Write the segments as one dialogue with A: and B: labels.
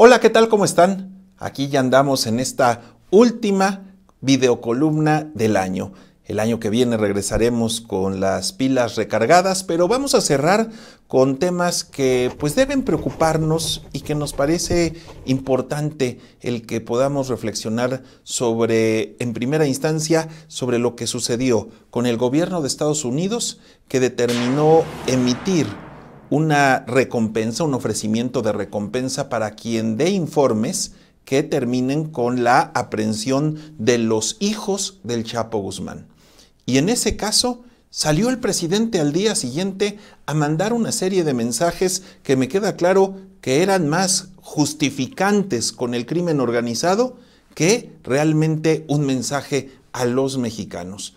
A: Hola, ¿qué tal? ¿Cómo están? Aquí ya andamos en esta última videocolumna del año. El año que viene regresaremos con las pilas recargadas, pero vamos a cerrar con temas que pues deben preocuparnos y que nos parece importante el que podamos reflexionar sobre en primera instancia sobre lo que sucedió con el gobierno de Estados Unidos que determinó emitir una recompensa, un ofrecimiento de recompensa para quien dé informes que terminen con la aprehensión de los hijos del Chapo Guzmán. Y en ese caso, salió el presidente al día siguiente a mandar una serie de mensajes que me queda claro que eran más justificantes con el crimen organizado que realmente un mensaje a los mexicanos.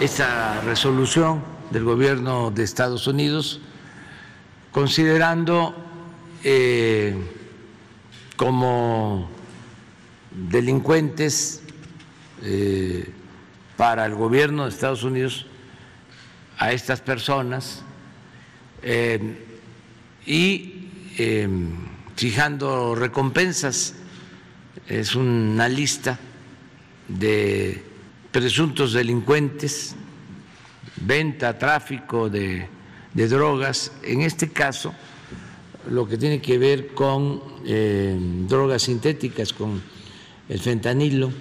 B: Esta resolución del gobierno de Estados Unidos considerando eh, como delincuentes eh, para el gobierno de Estados Unidos a estas personas em, y em, fijando recompensas. Es una lista de presuntos delincuentes, venta, tráfico de de drogas, en este caso lo que tiene que ver con eh, drogas sintéticas, con
A: el fentanilo.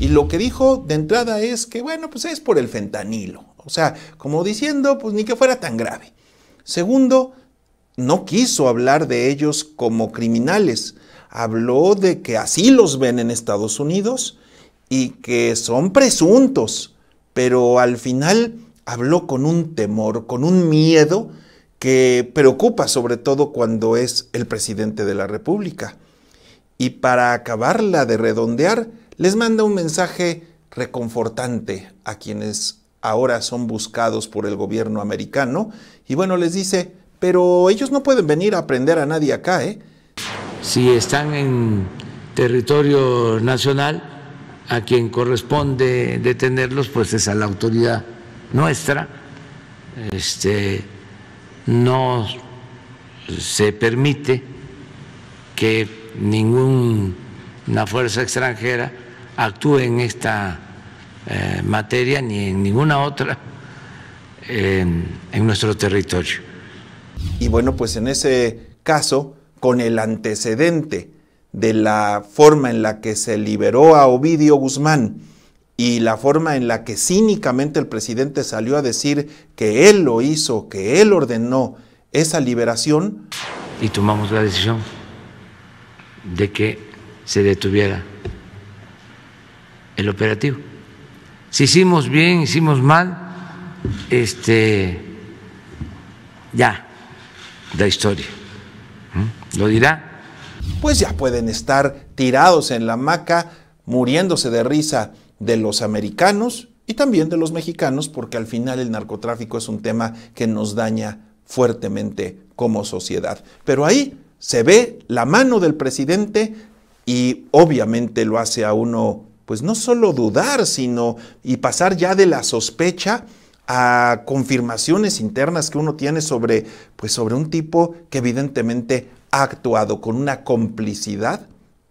A: Y lo que dijo de entrada es que, bueno, pues es por el fentanilo. O sea, como diciendo, pues ni que fuera tan grave. Segundo, no quiso hablar de ellos como criminales. Habló de que así los ven en Estados Unidos y que son presuntos, pero al final habló con un temor, con un miedo que preocupa sobre todo cuando es el presidente de la República. Y para acabarla de redondear, les manda un mensaje reconfortante a quienes ahora son buscados por el gobierno americano. Y bueno, les dice, pero ellos no pueden venir a aprender a nadie acá, ¿eh?
B: Si están en territorio nacional, a quien corresponde detenerlos, pues es a la autoridad nuestra, este, no se permite que ninguna fuerza extranjera actúe en esta eh, materia ni en
A: ninguna otra en nuestro territorio. Y bueno, pues en ese caso, con el antecedente de la forma en la que se liberó a Ovidio Guzmán, y la forma en la que cínicamente el presidente salió a decir que él lo hizo, que él ordenó esa liberación.
B: Y tomamos la decisión de que se detuviera el operativo. Si hicimos bien, hicimos mal, este ya la historia
A: lo dirá. Pues ya pueden estar tirados en la maca, muriéndose de risa de los americanos y también de los mexicanos, porque al final el narcotráfico es un tema que nos daña fuertemente como sociedad. Pero ahí se ve la mano del presidente y obviamente lo hace a uno, pues no solo dudar, sino y pasar ya de la sospecha a confirmaciones internas que uno tiene sobre, pues sobre un tipo que evidentemente ha actuado con una complicidad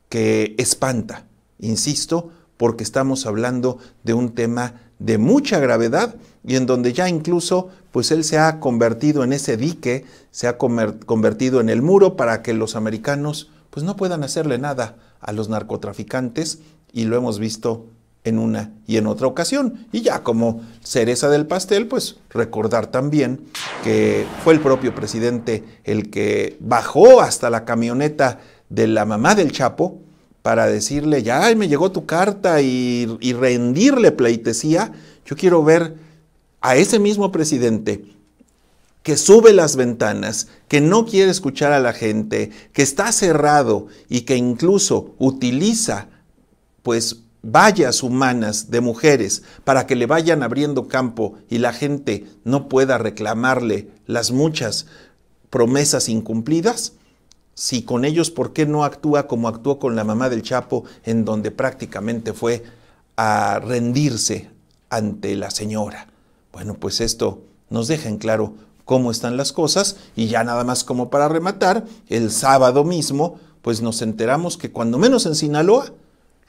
A: que espanta, insisto, porque estamos hablando de un tema de mucha gravedad y en donde ya incluso pues él se ha convertido en ese dique, se ha convertido en el muro para que los americanos pues no puedan hacerle nada a los narcotraficantes y lo hemos visto en una y en otra ocasión. Y ya como cereza del pastel, pues recordar también que fue el propio presidente el que bajó hasta la camioneta de la mamá del Chapo, para decirle, ya me llegó tu carta y, rendirle pleitesía, yo quiero ver a ese mismo presidente que sube las ventanas, que no quiere escuchar a la gente, que está cerrado y que incluso utiliza pues vallas humanas de mujeres para que le vayan abriendo campo y la gente no pueda reclamarle las muchas promesas incumplidas, si con ellos, ¿por qué no actúa como actuó con la mamá del Chapo, en donde prácticamente fue a rendirse ante la señora? Bueno, pues esto nos deja en claro cómo están las cosas y ya nada más como para rematar, el sábado mismo, pues nos enteramos que cuando menos en Sinaloa,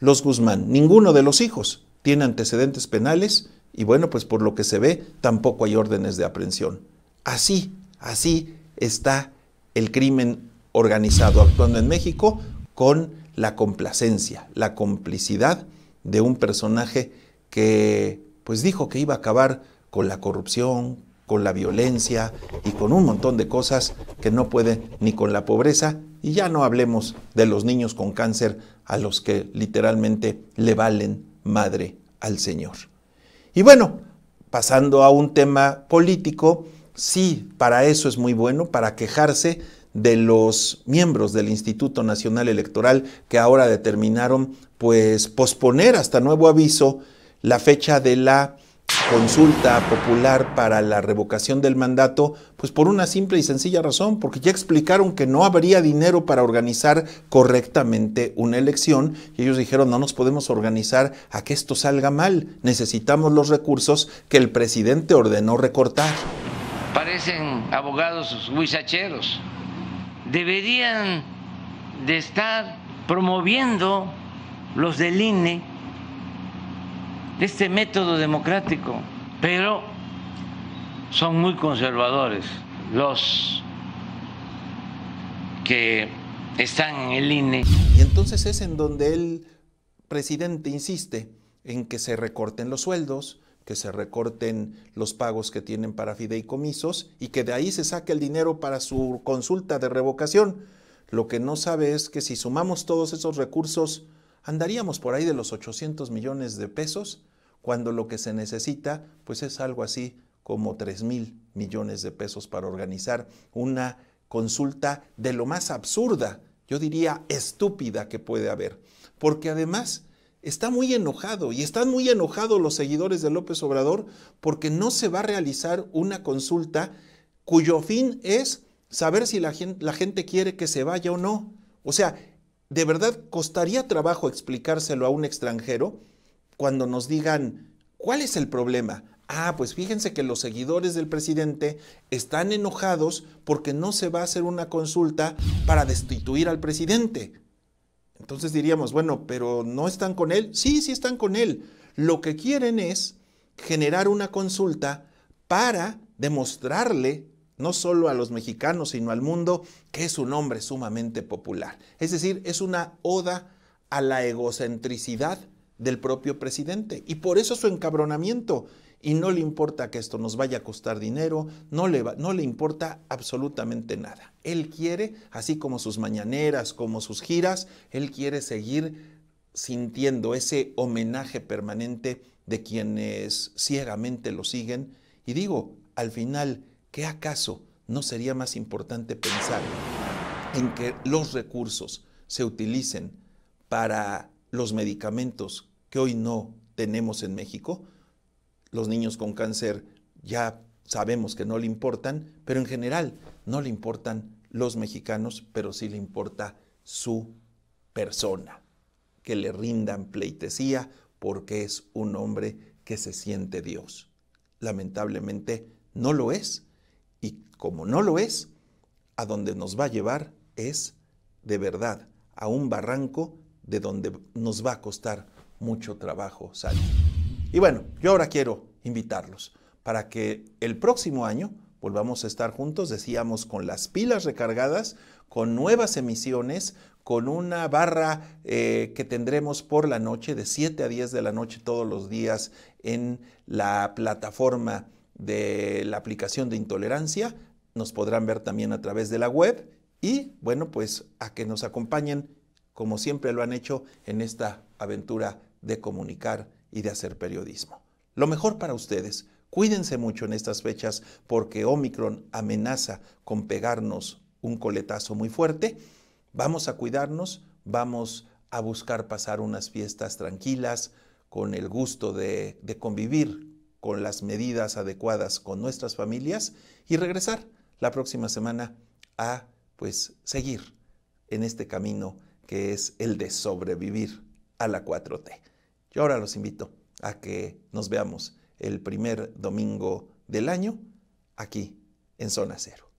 A: los Guzmán, ninguno de los hijos tiene antecedentes penales y bueno, pues por lo que se ve, tampoco hay órdenes de aprehensión. Así, así está el crimen organizado, actuando en México con la complacencia, la complicidad de un personaje que pues dijo que iba a acabar con la corrupción, con la violencia y con un montón de cosas que no puede ni con la pobreza y ya no hablemos de los niños con cáncer a los que literalmente le valen madre al Señor. Y bueno, pasando a un tema político, sí, para eso es muy bueno, para quejarse de los miembros del Instituto Nacional Electoral que ahora determinaron pues posponer hasta nuevo aviso la fecha de la consulta popular para la revocación del mandato, pues por una simple y sencilla razón, porque ya explicaron que no habría dinero para organizar correctamente una elección y ellos dijeron no nos podemos organizar a que esto salga mal, necesitamos los recursos que el presidente ordenó recortar.
B: Parecen abogados huizacheros deberían de estar promoviendo los del INE este método democrático, pero son muy conservadores los que están en el INE.
A: Y entonces es en donde el presidente insiste en que se recorten los sueldos, que se recorten los pagos que tienen para fideicomisos y que de ahí se saque el dinero para su consulta de revocación. Lo que no sabe es que si sumamos todos esos recursos, andaríamos por ahí de los 800 millones de pesos, cuando lo que se necesita pues es algo así como 3 mil millones de pesos para organizar una consulta de lo más absurda, yo diría estúpida que puede haber. Porque además está muy enojado y están muy enojados los seguidores de López Obrador porque no se va a realizar una consulta cuyo fin es saber si la gente, la gente quiere que se vaya o no. O sea, de verdad costaría trabajo explicárselo a un extranjero cuando nos digan, ¿cuál es el problema? Ah, pues fíjense que los seguidores del presidente están enojados porque no se va a hacer una consulta para destituir al presidente. Entonces diríamos, bueno, pero ¿no están con él? Sí, sí están con él. Lo que quieren es generar una consulta para demostrarle no solo a los mexicanos, sino al mundo, que es un hombre sumamente popular. Es decir, es una oda a la egocentricidad del propio presidente. Y por eso su encabronamiento y no le importa que esto nos vaya a costar dinero, no le, importa absolutamente nada. Él quiere, así como sus mañaneras, como sus giras, él quiere seguir sintiendo ese homenaje permanente de quienes ciegamente lo siguen. Y digo, al final, ¿qué acaso no sería más importante pensar en que los recursos se utilicen para los medicamentos que hoy no tenemos en México? Los niños con cáncer ya sabemos que no le importan, pero en general no le importan los mexicanos, pero sí le importa su persona, que le rindan pleitesía porque es un hombre que se siente Dios. Lamentablemente no lo es y como no lo es, a donde nos va a llevar es de verdad a un barranco de donde nos va a costar mucho trabajo salir. Y bueno, yo ahora quiero invitarlos para que el próximo año volvamos a estar juntos, decíamos, con las pilas recargadas, con nuevas emisiones, con una barra eh, que tendremos por la noche, de 7 a 10 de la noche todos los días en la plataforma de la aplicación de intolerancia. Nos podrán ver también a través de la web y bueno, pues a que nos acompañen como siempre lo han hecho en esta aventura de comunicar y de hacer periodismo. Lo mejor para ustedes, cuídense mucho en estas fechas porque Omicron amenaza con pegarnos un coletazo muy fuerte. Vamos a cuidarnos, vamos a buscar pasar unas fiestas tranquilas, con el gusto de, de convivir con las medidas adecuadas con nuestras familias y regresar la próxima semana a pues seguir en este camino que es el de sobrevivir a la 4T. Y ahora los invito a que nos veamos el primer domingo del año aquí en Zona Cero.